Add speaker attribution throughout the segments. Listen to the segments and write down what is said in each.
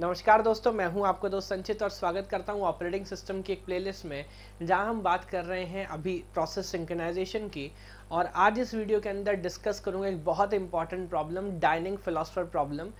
Speaker 1: नमस्कार दोस्तों मैं हूं आपको दोस्त संचित और स्वागत करता हूं ऑपरेटिंग सिस्टम की एक प्लेलिस्ट में जहां हम बात कर रहे हैं अभी प्रोसेस सिंक्रोनाइजेशन की और आज इस वीडियो के अंदर डिस्कस करूंगा एक बहुत important problem dining philosopher problem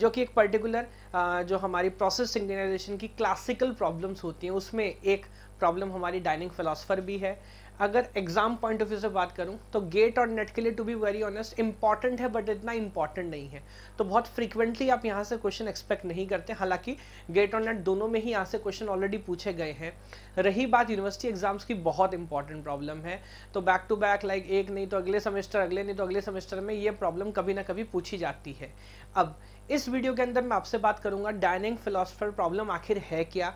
Speaker 1: जो कि एक पर्टिकुलर जो हमारी प्रोसेस सिंक्रोनाइजेशन की क्लासिकल प्रॉब्लम्स होती हैं उसमें एक प्रॉब्लम हमारी डाइनिंग फिलोसफर भी है अगर एग्जाम पॉइंट ऑफ व्यू से बात करूं तो गेट और नेट के लिए to be very honest important है बट इतना इंपॉर्टेंट नहीं है तो बहुत फ्रीक्वेंटली आप यहां से क्वेश्चन एक्सपेक्ट नहीं करते हालांकि गेट और नेट दोनों में ही यहां से क्वेश्चन ऑलरेडी पूछे गए हैं रही बात यूनिवर्सिटी एग्जाम्स की बहुत इंपॉर्टेंट प्रॉब्लम है तो बैक टू बैक लाइक एक नहीं तो अगले सेमेस्टर अगले नहीं तो अगले सेमेस्टर में ये प्रॉब्लम कभी ना कभी पूछी जाती है अब इस वीडियो के अंदर मैं आपसे बात करूंगा डाइनिंग फिलोसफर प्रॉब्लम आखिर है क्या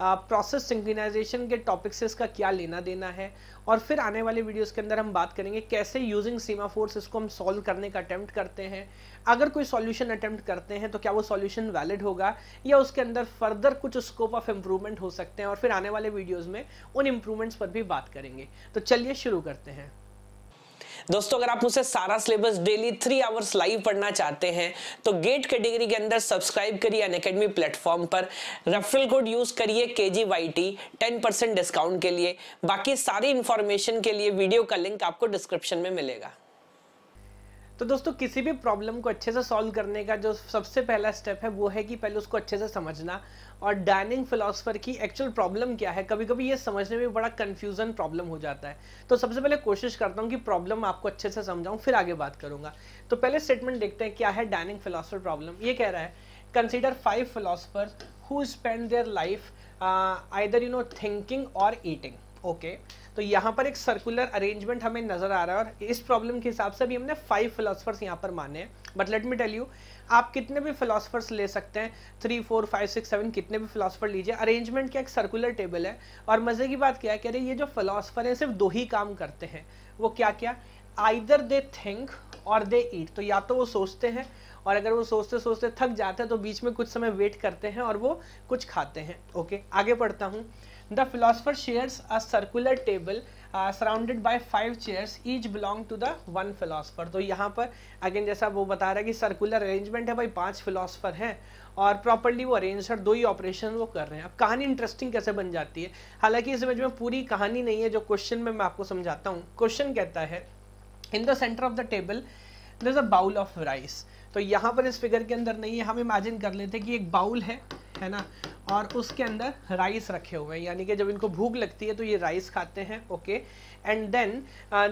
Speaker 1: प्रोसेस सिंक्रिनाइजेशन के टॉपिक से इसका क्या लेना देना है और फिर आने वाले वीडियोस के अंदर हम बात करेंगे कैसे यूजिंग सीमा फोर्स इसको हम सॉल्व करने का अटैम्प्ट करते हैं अगर कोई सॉल्यूशन अटैम्प्ट करते हैं तो क्या वो सॉल्यूशन वैलिड होगा या उसके अंदर फर्दर कुछ स्कोप ऑफ इम्प्रूवमेंट हो सकते हैं और फिर आने वाले वीडियोज़ में उन इम्प्रूवमेंट्स पर भी बात करेंगे तो चलिए शुरू करते हैं दोस्तों अगर आप मुझसे सारा syllabus daily three hours live पढ़ना चाहते हैं तो गेट कैटेगरी के अंदर सब्सक्राइब करिए अन अकेडमी प्लेटफॉर्म पर रेफरल कोड यूज करिए K G Y T ten percent discount के लिए बाकी सारी इंफॉर्मेशन के लिए वीडियो का लिंक आपको डिस्क्रिप्शन में मिलेगा तो दोस्तों किसी भी प्रॉब्लम को अच्छे से सॉल्व करने का जो सबसे पहला स्टेप है वो है कि पहले उसको अच्छे से समझना और डाइनिंग फिलोसफर की एक्चुअल प्रॉब्लम क्या है कभी कभी ये समझने में बड़ा कन्फ्यूजन प्रॉब्लम हो जाता है तो सबसे पहले कोशिश करता हूँ कि प्रॉब्लम आपको अच्छे से समझाऊँ फिर आगे बात करूँगा तो पहले स्टेटमेंट देखते हैं क्या है डाइनिंग फिलोसफर प्रॉब्लम ये कह रहा है consider five philosophers who spend their life either you know thinking और ईटिंग ओके okay. तो यहाँ पर एक सर्कुलर अरेंजमेंट हमें नज़र आ रहा है और इस प्रॉब्लम के हिसाब से भी हमने फाइव फिलोसफर्स यहाँ पर माने हैं but let me tell you आप कितने भी फिलोसफर्स ले सकते हैं three four five six seven कितने भी फिलोसफर लीजिए अरेंजमेंट क्या एक सर्कुलर टेबल है और मज़े की बात क्या है कह रहे ये जो फिलोसफर है सिर्फ दो ही काम करते हैं वो क्या क्या आइदर दे थिंक और दे ईट तो या तो वो सोचते हैं और अगर वो सोचते सोचते थक जाते हैं तो बीच में कुछ समय वेट करते हैं और वो कुछ खाते हैं ओके आगे पढ़ता हूँ the philosopher shares a circular table surrounded by five chairs each belong to the one philosopher तो यहाँ पर अगेन जैसा वो बता रहा है कि सर्कुलर अरेंजमेंट है भाई पांच फिलोसफर हैं और प्रॉपरली वो अरेंज दो ही ऑपरेशन वो कर रहे हैं अब कहानी इंटरेस्टिंग कैसे बन जाती है हालांकि इस इमेज में पूरी कहानी नहीं है जो क्वेश्चन में मैं आपको समझाता हूँ क्वेश्चन कहता है in the center of the table there is a bowl of rice तो यहाँ पर इस फिगर के अंदर नहीं है हम इमेजिन कर लेते हैं कि एक बाउल है है ना और उसके अंदर राइस रखे हुए हैं यानी कि जब इनको भूख लगती है तो ये राइस खाते हैं okay and then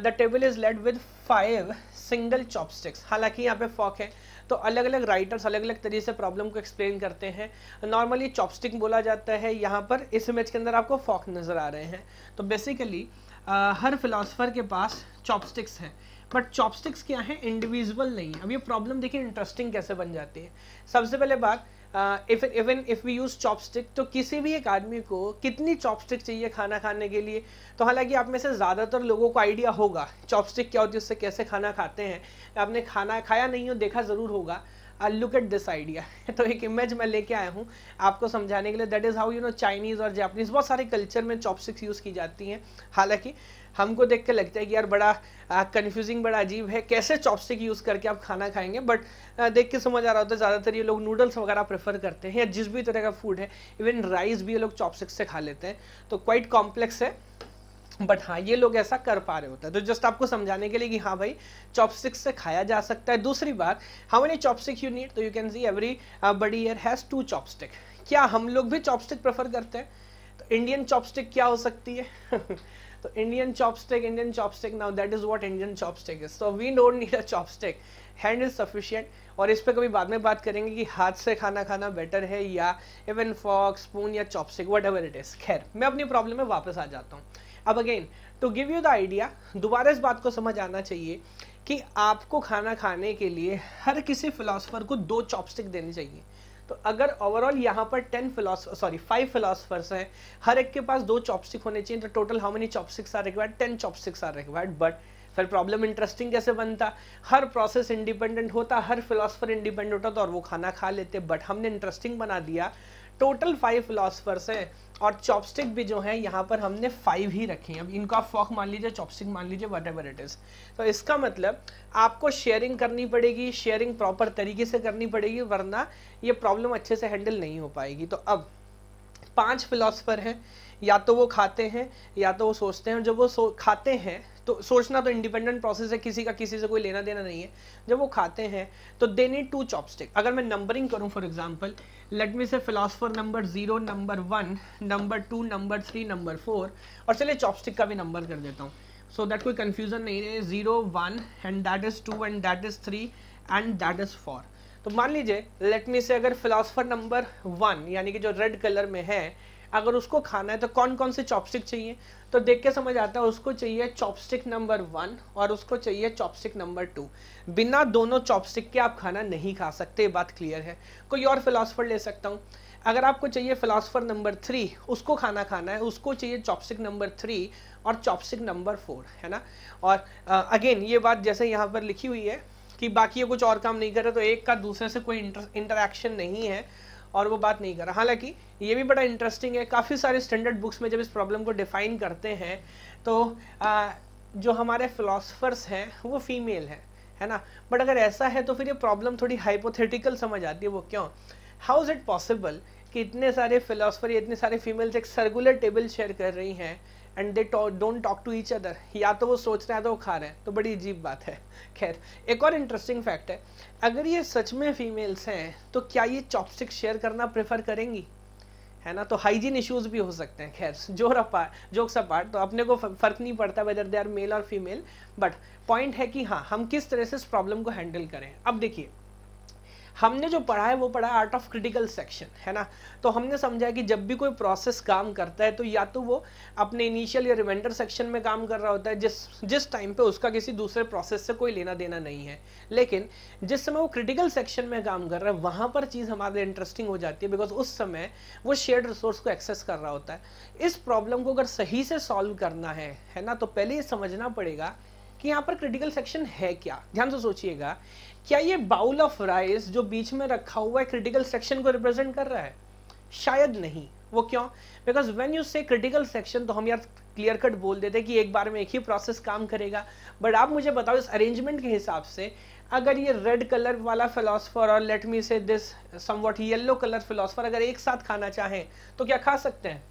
Speaker 1: the table is laid with five single chopsticks हालांकि यहाँ पे फॉक है तो अलग अलग राइटर्स अलग अलग तरीके से प्रॉब्लम को एक्सप्लेन करते हैं नॉर्मली चॉपस्टिक बोला जाता है यहाँ पर इस इमेज के अंदर आपको फॉक नज़र आ रहे हैं तो बेसिकली Uh, हर फिलोसफर के पास चॉपस्टिक्स हैं बट चॉपस्टिक्स क्या है इंडिविजुअल नहीं है अब ये प्रॉब्लम देखिए इंटरेस्टिंग कैसे बन जाती है सबसे पहले बात if even if we use chopstick तो किसी भी एक आदमी को कितनी चॉपस्टिक चाहिए खाना खाने के लिए तो हालांकि आप में से ज़्यादातर लोगों को आइडिया होगा चॉपस्टिक क्या होती है उससे कैसे खाना खाते हैं आपने खाना खाया नहीं हो देखा ज़रूर होगा I look at this idea तो एक इमेज मैं लेके आया हूँ आपको समझाने के लिए that is how you know Chinese और जापनीज़ बहुत सारे कल्चर में चॉपस्टिक्स यूज़ की जाती हैं हालांकि हमको देख के लगता है कि यार बड़ा कन्फ्यूजिंग बड़ा अजीब है कैसे चॉपस्टिक यूज़ करके आप खाना खाएंगे बट देख के समझ आ रहा होता है ज़्यादातर ये लोग नूडल्स वगैरह प्रेफर करते हैं या जिस भी तरह का फूड है इवन राइस भी ये लोग चॉपस्टिक से खा लेते हैं तो क्वाइट कॉम्प्लेक्स है बट हाँ ये लोग ऐसा कर पा रहे होता है तो जस्ट आपको समझाने के लिए कि हाँ भाई चॉपस्टिक से खाया जा सकता है दूसरी बात how many chopstick you need तो you can see everybody here has two chopstick क्या हम लोग भी चॉपस्टिक प्रेफर करते हैं तो इंडियन चॉपस्टिक क्या हो सकती है So तो Indian chopstick, Indian chopstick. Now that is what Indian chopstick is. So we don't need a chopstick. Hand is sufficient और इस पर कभी बाद में बात करेंगे कि हाथ से खाना खाना बेटर है या इवन फॉक स्पून या chopstick whatever it is खैर मैं अपनी प्रॉब्लम में वापस आ जाता हूँ अब again to give you the idea दोबारा इस बात को समझ आना चाहिए कि आपको खाना खाने के लिए हर किसी फिलोसफर को दो चॉपस्टिक देनी चाहिए तो अगर ओवरऑल यहाँ पर ten philosopher sorry five philosophers हैं हर एक के पास दो चॉपस्टिक होने चाहिए तो total how many chopsticks are required ten chopsticks are required but फिर प्रॉब्लम इंटरेस्टिंग कैसे बनता हर प्रोसेस इंडिपेंडेंट होता हर फिलोसफर इंडिपेंडेंट होता तो और वो खाना खा लेते बट हमने इंटरेस्टिंग बना दिया टोटल फाइव फिलोसफर्स हैं और चॉपस्टिक भी जो है यहाँ पर हमने फाइव ही रखे हैं अब इनको आप फॉक मान लीजिए चॉपस्टिक मान लीजिए वट एवर इट इज़ तो इसका मतलब आपको शेयरिंग करनी पड़ेगी शेयरिंग प्रॉपर तरीके से करनी पड़ेगी वरना ये प्रॉब्लम अच्छे से हैंडल नहीं हो पाएगी तो अब पांच फिलोसफर हैं या तो वो खाते हैं या तो वो सोचते हैं जब वो सो खाते हैं तो सोचना तो इंडिपेंडेंट प्रोसेस है किसी का किसी से कोई लेना देना नहीं है जब वो खाते हैं तो दे नीड टू चॉपस्टिक अगर मैं नंबरिंग करूं for example let me say philosopher number zero number one number two number three number four और चलिए चॉपस्टिक का भी नंबर कर देता हूँ सो दैट कोई कन्फ्यूजन नहीं है zero one and that is two and that is three and that is four तो मान लीजिए लेट मी से अगर फिलासफर नंबर वन यानी कि जो रेड कलर में है अगर उसको खाना है तो कौन कौन से चॉपस्टिक चाहिए तो देख के समझ आता है उसको चाहिए चॉपस्टिक नंबर वन और उसको चाहिए चॉपस्टिक नंबर टू बिना दोनों चॉपस्टिक के आप खाना नहीं खा सकते ये बात क्लियर है कोई और फिलासफर ले सकता हूँ अगर आपको चाहिए फिलासफर नंबर थ्री उसको खाना खाना है उसको चाहिए चॉपस्टिक नंबर थ्री और चॉपस्टिक नंबर फोर है ना और अगेन ये बात जैसे यहाँ पर लिखी हुई है कि बाकी ये कुछ और काम नहीं कर रहे तो एक का दूसरे से कोई इंटर इंटरेक्शन नहीं है और वो बात नहीं कर रहा हालांकि ये भी बड़ा इंटरेस्टिंग है काफ़ी सारे स्टैंडर्ड बुक्स में जब इस प्रॉब्लम को डिफाइन करते हैं तो आ, जो हमारे फिलोसफर्स हैं वो फीमेल हैं है ना बट अगर ऐसा है तो फिर ये प्रॉब्लम थोड़ी हाइपोथेटिकल समझ आती है वो क्यों हाउ इज़ इट पॉसिबल कि इतने सारे फिलोसफर या इतने सारे फीमेल्स एक सर्कुलर टेबल शेयर कर रही हैं and they don't talk to each other या तो वो सोच रहे हैं तो वो खा रहे हैं तो बड़ी अजीब बात है खैर एक और इंटरेस्टिंग फैक्ट है अगर ये सच में फीमेल्स हैं तो क्या ये चॉपस्टिक शेयर करना प्रेफर करेंगी है ना तो हाइजीन इश्यूज भी हो सकते हैं खैर जोर अपार्ट जोक्स अपार्ट तो अपने को फ़र्क नहीं पड़ता वेदर दे आर मेल और फीमेल बट पॉइंट है कि हाँ हम किस तरह से इस प्रॉब्लम को हैंडल करें अब देखिए हमने जो पढ़ा है वो पढ़ा है आर्ट ऑफ क्रिटिकल सेक्शन है ना तो हमने समझा कि जब भी कोई प्रोसेस काम करता है तो या तो वो अपने इनिशियल या रिमाइंडर सेक्शन में काम कर रहा होता है जिस जिस टाइम पे उसका किसी दूसरे प्रोसेस से कोई लेना देना नहीं है लेकिन जिस समय वो क्रिटिकल सेक्शन में काम कर रहा है वहाँ पर चीज़ हमारे इंटरेस्टिंग हो जाती है बिकॉज उस समय वो शेयर रिसोर्स को एक्सेस कर रहा होता है इस प्रॉब्लम को अगर सही से सॉल्व करना है है ना तो पहले ये समझना पड़ेगा कि यहाँ पर क्रिटिकल सेक्शन है क्या ध्यान से सोचिएगा क्या ये बाउल ऑफ राइस जो बीच में रखा हुआ है क्रिटिकल सेक्शन को रिप्रेजेंट कर रहा है शायद नहीं वो क्यों because when you say critical section तो हम यार क्लियर कट बोल देते कि एक बार में एक ही प्रोसेस काम करेगा बट आप मुझे बताओ इस अरेंजमेंट के हिसाब से अगर ये रेड कलर वाला फिलोसफर और let me say this somewhat yellow colour philosopher अगर एक साथ खाना चाहें तो क्या खा सकते हैं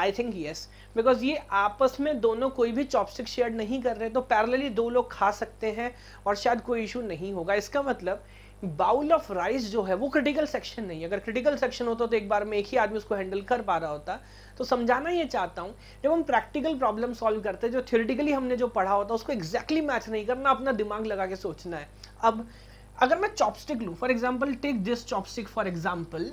Speaker 1: आई थिंक यस बिकॉज ये आपस में दोनों कोई भी चॉपस्टिक शेयर नहीं कर रहे तो पैरेलली दो लोग खा सकते हैं और शायद कोई इशू नहीं होगा इसका मतलब बाउल ऑफ राइस जो है वो क्रिटिकल सेक्शन नहीं अगर क्रिटिकल सेक्शन होता तो एक बार में एक ही आदमी उसको हैंडल कर पा रहा होता तो समझाना ये चाहता हूँ जब हम प्रैक्टिकल प्रॉब्लम सॉल्व करते हैं जो थियोरिटिकली हमने जो पढ़ा होता है उसको एक्जैक्टली exactly मैच नहीं करना अपना दिमाग लगा के सोचना है अब अगर मैं चॉपस्टिक लूँ for example take this chopstick for example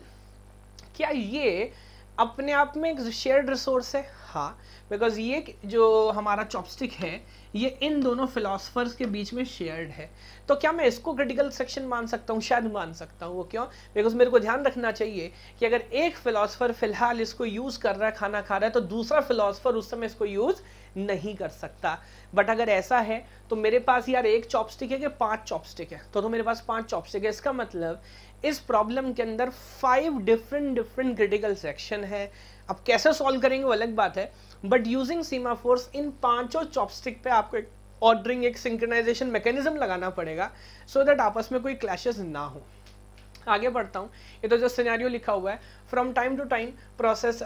Speaker 1: क्या ये अपने आप में एक शेयर्ड रिसोर्स है हाँ बिकॉज ये जो हमारा चॉपस्टिक है ये इन दोनों फिलोसफर्स के बीच में शेयर्ड है तो क्या मैं इसको क्रिटिकल सेक्शन मान सकता हूँ शायद मान सकता हूँ वो क्यों बिकॉज मेरे को ध्यान रखना चाहिए कि अगर एक फिलोसफर फिलहाल इसको यूज़ कर रहा है खाना खा रहा है तो दूसरा फिलोसफर उस समय इसको यूज़ नहीं कर सकता बट अगर ऐसा है तो मेरे पास यार एक चॉपस्टिक है कि पांच चॉपस्टिक है तो, तो मेरे पास पांच चॉपस्टिक है इसका मतलब इस प्रॉब्लम के अंदर five different different critical section है अब कैसे सॉल्व करेंगे वो अलग बात है बट यूजिंग सीमा फोर्स इन पांचों चॉपस्टिक पे आपको एक ऑर्डरिंग एक सिंक्रनाइजेशन मैकेनिज्म लगाना पड़ेगा सो so दैट आपस में कोई क्लैशेस ना हो आगे बढ़ता हूँ ये तो जो सिनेरियो लिखा हुआ है from time to time process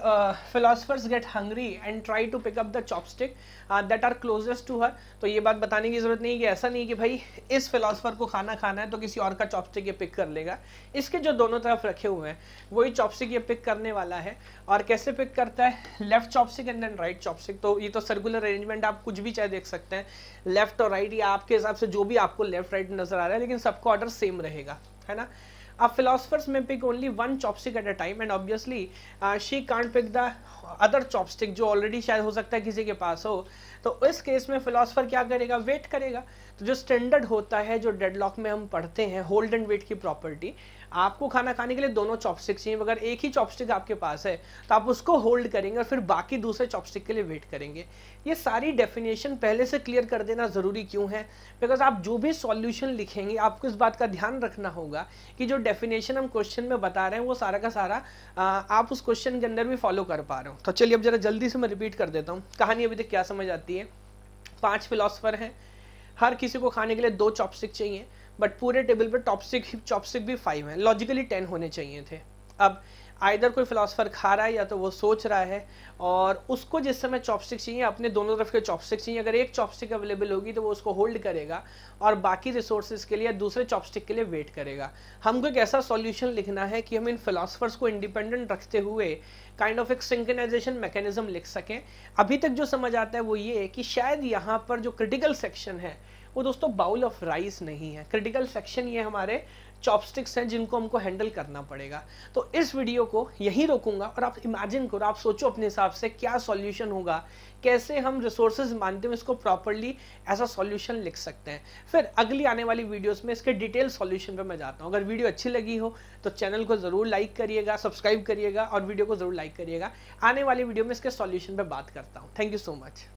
Speaker 1: philosophers get hungry and try to pick up the chopstick that are closest to her तो ये बात बताने की ज़रूरत नहीं कि ऐसा नहीं कि भाई इस फिलोसफर को खाना खाना है तो किसी और का चॉपस्टिक ये पिक कर लेगा इसके जो दोनों तरफ रखे हुए हैं वही चॉपस्टिक ये पिक करने वाला है और कैसे पिक करता है left chopstick and then right chopstick तो ये तो सर्कुलर अरेंजमेंट आप कुछ भी चाहे देख सकते हैं लेफ्ट और राइट या आपके हिसाब से जो भी आपको लेफ्ट राइट नज़र आ रहा है लेकिन सबका ऑर्डर सेम रहेगा है ना अ फिलोसफर्स में pick only one chopstick at a time and obviously she can't pick the other chopstick जो ऑलरेडी शायद हो सकता है किसी के पास हो तो इस केस में फिलोसफर क्या करेगा वेट करेगा तो जो स्टैंडर्ड होता है जो डेडलॉक में हम पढ़ते हैं होल्ड एंड वेट की प्रॉपर्टी आपको खाना खाने के लिए दोनों चॉपस्टिक चाहिए अगर एक ही चॉपस्टिक आपके पास है तो आप उसको होल्ड करेंगे और फिर बाकी दूसरे चॉपस्टिक के लिए वेट करेंगे ये सारी डेफिनेशन पहले से क्लियर कर देना ज़रूरी क्यों है बिकॉज आप जो भी सॉल्यूशन लिखेंगे आपको इस बात का ध्यान रखना होगा कि जो डेफिनेशन हम क्वेश्चन में बता रहे हैं वो सारा का सारा आप उस क्वेश्चन के अंदर भी फॉलो कर पा रहे हो तो चलिए अब जरा जल्दी से मैं रिपीट कर देता हूँ कहानी अभी तक क्या समझ आती है पाँच फिलोसफर हैं हर किसी को खाने के लिए दो चॉपस्टिक चाहिए बट पूरे टेबल पर टॉपसिक चॉपसिक भी फाइव है लॉजिकली टेन होने चाहिए थे अब आइधर कोई फिलासफर खा रहा है या तो वो सोच रहा है और उसको जिस समय चॉपस्टिक चाहिए अपने दोनों तरफ के चॉपस्टिक चाहिए अगर एक चॉपस्टिक अवेलेबल होगी तो वो उसको होल्ड करेगा और बाकी रिसोर्सेज के लिए दूसरे चॉपस्टिक के लिए वेट करेगा हमको एक ऐसा सॉल्यूशन लिखना है कि हम इन फिलासफर्स को इंडिपेंडेंट रखते हुए काइंड ऑफ एक सिंकनाइजेशन मैकेनिज्म लिख सकें अभी तक जो समझ आता है वो ये है कि शायद यहाँ पर जो क्रिटिकल सेक्शन है वो दोस्तों बाउल ऑफ राइस नहीं है क्रिटिकल सेक्शन ये हमारे चॉपस्टिक्स हैं जिनको हमको हैंडल करना पड़ेगा तो इस वीडियो को यहीं रोकूंगा और आप इमेजिन करो आप सोचो अपने हिसाब से क्या सॉल्यूशन होगा कैसे हम रिसोर्सेज मानते हुए इसको प्रॉपरली ऐसा सॉल्यूशन लिख सकते हैं फिर अगली आने वाली वीडियोस में इसके डिटेल सॉल्यूशन पर मैं जाता हूँ अगर वीडियो अच्छी लगी हो तो चैनल को ज़रूर लाइक करिएगा सब्सक्राइब करिएगा और वीडियो को ज़रूर लाइक करिएगा आने वाली वीडियो में इसके सॉल्यूशन पर बात करता हूँ थैंक यू सो मच